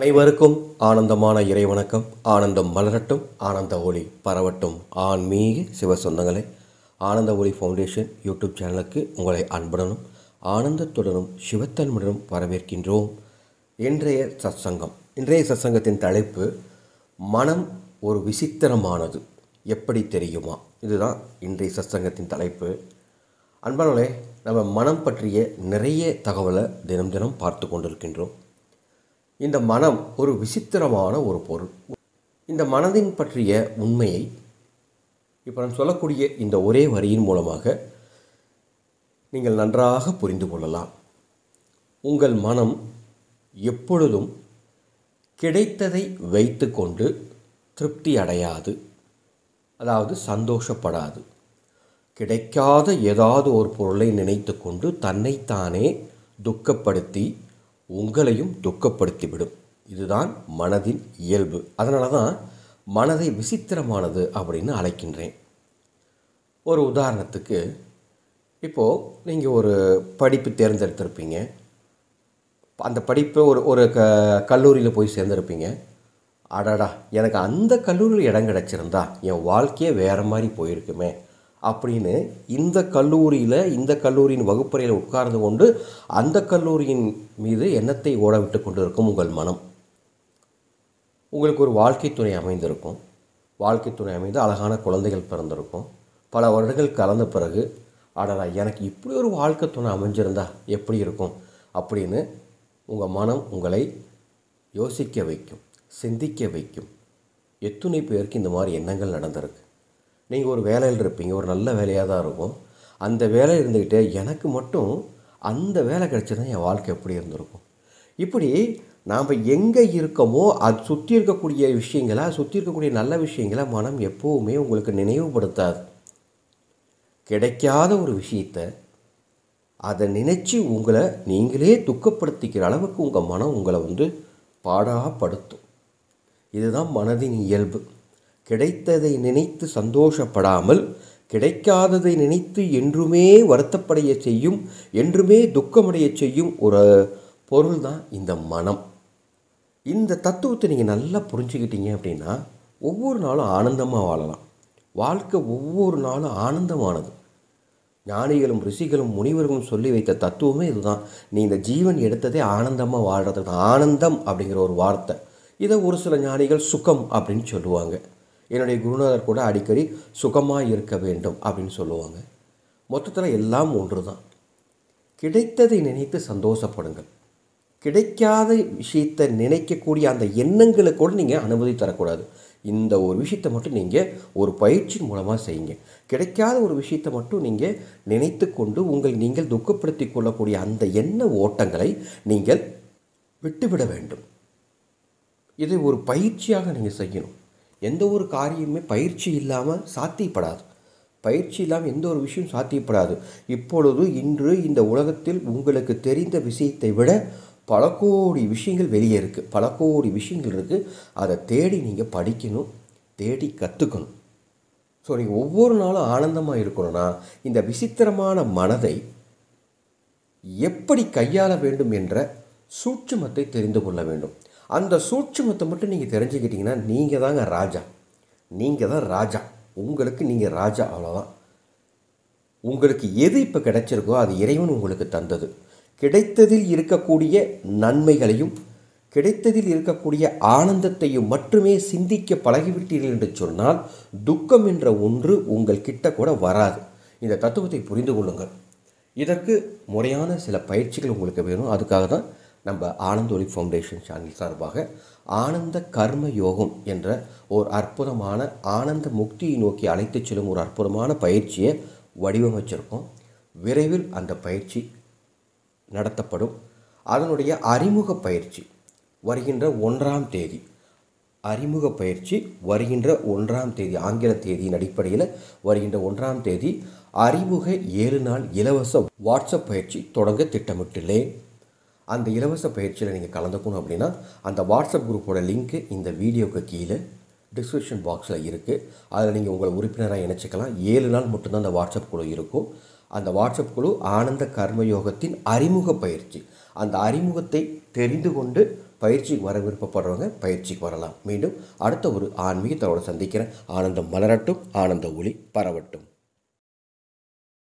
அனைவருக்கும் ஆனந்தமான இறைவணக்கம் ஆனந்தம் மலரட்டும் ஆனந்த ஒளி பரவட்டும் ஆன்மீக சிவ சொந்தங்களை ஆனந்த ஒளி ஃபவுண்டேஷன் யூடியூப் சேனலுக்கு உங்களை அன்புடனும் ஆனந்தத்துடனும் சிவத்தன்முடனும் வரவேற்கின்றோம் இன்றைய சத்சங்கம் இன்றைய சத்சங்கத்தின் தலைப்பு மனம் ஒரு விசித்திரமானது எப்படி தெரியுமா இதுதான் இன்றைய சத்சங்கத்தின் தலைப்பு அன்பானோலே நம்ம மனம் பற்றிய நிறைய தகவலை தினம் தினம் பார்த்து கொண்டிருக்கின்றோம் இந்த மனம் ஒரு விசித்திரமான ஒரு பொருள் இந்த மனதின் பற்றிய உண்மையை இப்போ நான் சொல்லக்கூடிய இந்த ஒரே வரியின் மூலமாக நீங்கள் நன்றாக புரிந்து கொள்ளலாம் உங்கள் மனம் எப்பொழுதும் கிடைத்ததை வைத்து கொண்டு திருப்தி அடையாது அதாவது சந்தோஷப்படாது கிடைக்காத ஏதாவது ஒரு பொருளை நினைத்து கொண்டு தன்னைத்தானே துக்கப்படுத்தி உங்களையும் துக்கப்படுத்திவிடும் இதுதான் மனதின் இயல்பு அதனால தான் மனதை விசித்திரமானது அப்படின்னு அழைக்கின்றேன் ஒரு உதாரணத்துக்கு இப்போது நீங்கள் ஒரு படிப்பு தேர்ந்தெடுத்திருப்பீங்க அந்த படிப்பை ஒரு ஒரு க கல்லூரியில் போய் சேர்ந்துருப்பீங்க அடடா எனக்கு அந்த கல்லூரியில் இடம் கிடச்சிருந்தா என் வாழ்க்கையே வேறு மாதிரி போயிருக்குமே அப்படின்னு இந்த கல்லூரியில் இந்த கல்லூரியின் வகுப்பறையில் உட்கார்ந்து கொண்டு அந்த கல்லூரியின் மீது எண்ணத்தை ஓடவிட்டு கொண்டு இருக்கும் உங்கள் மனம் உங்களுக்கு ஒரு வாழ்க்கை துணை அமைந்திருக்கும் வாழ்க்கை துணை அமைந்து அழகான குழந்தைகள் பிறந்திருக்கும் பல வருடங்கள் கலந்த பிறகு ஆடலா எனக்கு இப்படி ஒரு வாழ்க்கை துணை அமைஞ்சிருந்தா எப்படி இருக்கும் அப்படின்னு உங்கள் மனம் உங்களை யோசிக்க வைக்கும் சிந்திக்க வைக்கும் எத்துணை பேருக்கு இந்த மாதிரி எண்ணங்கள் நடந்திருக்கு நீங்கள் ஒரு வேலையில் இருப்பீங்க ஒரு நல்ல வேலையாக தான் இருக்கும் அந்த வேலை இருந்துக்கிட்டே எனக்கு மட்டும் அந்த வேலை கிடச்சிருந்தா என் வாழ்க்கை எப்படி இருந்திருக்கும் இப்படி நாம் எங்கே இருக்கோமோ அது சுற்றி இருக்கக்கூடிய விஷயங்களை சுற்றி இருக்கக்கூடிய நல்ல விஷயங்களை மனம் எப்போவுமே உங்களுக்கு நினைவுபடுத்தாது கிடைக்காத ஒரு விஷயத்தை அதை நினச்சி உங்களை நீங்களே துக்கப்படுத்திக்கிற அளவுக்கு உங்கள் மனம் உங்களை வந்து பாடாப்படுத்தும் இதுதான் மனதின் இயல்பு கிடைத்ததை நினைத்து சந்தோஷப்படாமல் கிடைக்காததை நினைத்து என்றுமே வருத்தப்படைய செய்யும் என்றுமே துக்கமடைய செய்யும் ஒரு பொருள் தான் இந்த மனம் இந்த தத்துவத்தை நீங்கள் நல்லா புரிஞ்சுக்கிட்டீங்க அப்படின்னா ஒவ்வொரு நாளும் ஆனந்தமாக வாழலாம் வாழ்க்கை ஒவ்வொரு நாளும் ஆனந்தமானது ஞானிகளும் ரிஷிகளும் முனிவர்களும் சொல்லி வைத்த தத்துவமே இதுதான் நீ இந்த ஜீவன் எடுத்ததே ஆனந்தமாக வாழ்கிறது ஆனந்தம் அப்படிங்கிற ஒரு வார்த்தை இதை ஒரு சில ஞானிகள் சுகம் அப்படின்னு சொல்லுவாங்க என்னுடைய குருநாதர் கூட அடிக்கடி சுகமாக இருக்க வேண்டும் அப்படின்னு சொல்லுவாங்க மொத்தத்தில் எல்லாம் ஒன்று தான் கிடைத்ததை நினைத்து சந்தோஷப்படுங்கள் கிடைக்காத விஷயத்தை நினைக்கக்கூடிய அந்த எண்ணங்களை கூட நீங்கள் அனுமதி தரக்கூடாது இந்த ஒரு விஷயத்தை மட்டும் நீங்கள் ஒரு பயிற்சியின் மூலமாக செய்யுங்க கிடைக்காத ஒரு விஷயத்தை மட்டும் நீங்கள் நினைத்து கொண்டு உங்கள் நீங்கள் துக்கப்படுத்தி கொள்ளக்கூடிய அந்த எண்ண ஓட்டங்களை நீங்கள் விட்டுவிட வேண்டும் இதை ஒரு பயிற்சியாக நீங்கள் செய்யணும் எந்த ஒரு காரியமே பயிற்சி இல்லாமல் சாத்தியப்படாது பயிற்சி இல்லாமல் எந்த ஒரு விஷயம் சாத்தியப்படாது இப்பொழுது இன்று இந்த உலகத்தில் உங்களுக்கு தெரிந்த விஷயத்தை விட பல கோடி விஷயங்கள் வெளியே இருக்குது பல கோடி விஷயங்கள் இருக்குது அதை தேடி நீங்கள் படிக்கணும் தேடி கற்றுக்கணும் ஸோ நீங்கள் ஒவ்வொரு நாளும் ஆனந்தமாக இருக்கணும்னா இந்த விசித்திரமான மனதை எப்படி கையாள வேண்டும் என்ற சூட்சுமத்தை தெரிந்து கொள்ள வேண்டும் அந்த சூட்சமத்தை மட்டும் நீங்கள் தெரிஞ்சுக்கிட்டிங்கன்னா நீங்கள் தாங்க ராஜா நீங்கள் தான் ராஜா உங்களுக்கு நீங்கள் ராஜா அவ்வளோதான் உங்களுக்கு எது இப்போ கிடைச்சிருக்கோ அது இறைவன் உங்களுக்கு தந்தது கிடைத்ததில் இருக்கக்கூடிய நன்மைகளையும் கிடைத்ததில் இருக்கக்கூடிய ஆனந்தத்தையும் மட்டுமே சிந்திக்க பழகிவிட்டீர்கள் என்று சொன்னால் துக்கம் என்ற ஒன்று உங்கள் கிட்ட கூட வராது இந்த தத்துவத்தை புரிந்து கொள்ளுங்கள் இதற்கு முறையான சில பயிற்சிகள் உங்களுக்கு வேணும் அதுக்காக தான் நம்ம ஆனந்த ஒளி ஃபவுண்டேஷன் சேனல் சார்பாக ஆனந்த கர்ம யோகம் என்ற ஒரு அற்புதமான ஆனந்த முக்தியை நோக்கி அழைத்துச் செல்லும் ஒரு அற்புதமான பயிற்சியை வடிவமைச்சிருக்கோம் விரைவில் அந்த பயிற்சி நடத்தப்படும் அதனுடைய அறிமுக பயிற்சி வருகின்ற ஒன்றாம் தேதி அறிமுக பயிற்சி வருகின்ற ஒன்றாம் தேதி ஆங்கில தேதியின் அடிப்படையில் வருகின்ற ஒன்றாம் தேதி அறிமுக ஏழு நாள் இலவச வாட்ஸ்அப் பயிற்சி தொடங்க திட்டமிட்டுள்ளேன் அந்த இலவச பயிற்சியில் நீங்கள் கலந்துக்கணும் அப்படின்னா அந்த வாட்ஸ்அப் குரூப்போட லிங்க்கு இந்த வீடியோவுக்கு கீழே டிஸ்கிரிப்ஷன் பாக்ஸில் இருக்குது அதில் நீங்கள் உங்களை உறுப்பினராக இணைச்சிக்கலாம் ஏழு நாள் மட்டும்தான் அந்த வாட்ஸ்அப் குழு இருக்கும் அந்த வாட்ஸ்அப் குழு ஆனந்த கர்மயோகத்தின் அறிமுக பயிற்சி அந்த அறிமுகத்தை தெரிந்து கொண்டு பயிற்சிக்கு வர விருப்பப்படுறவங்க பயிற்சிக்கு வரலாம் மீண்டும் அடுத்த ஒரு ஆன்மீகத்தோடு சந்திக்கிறேன் ஆனந்தம் மலரட்டும் ஆனந்த ஒளி பரவட்டும்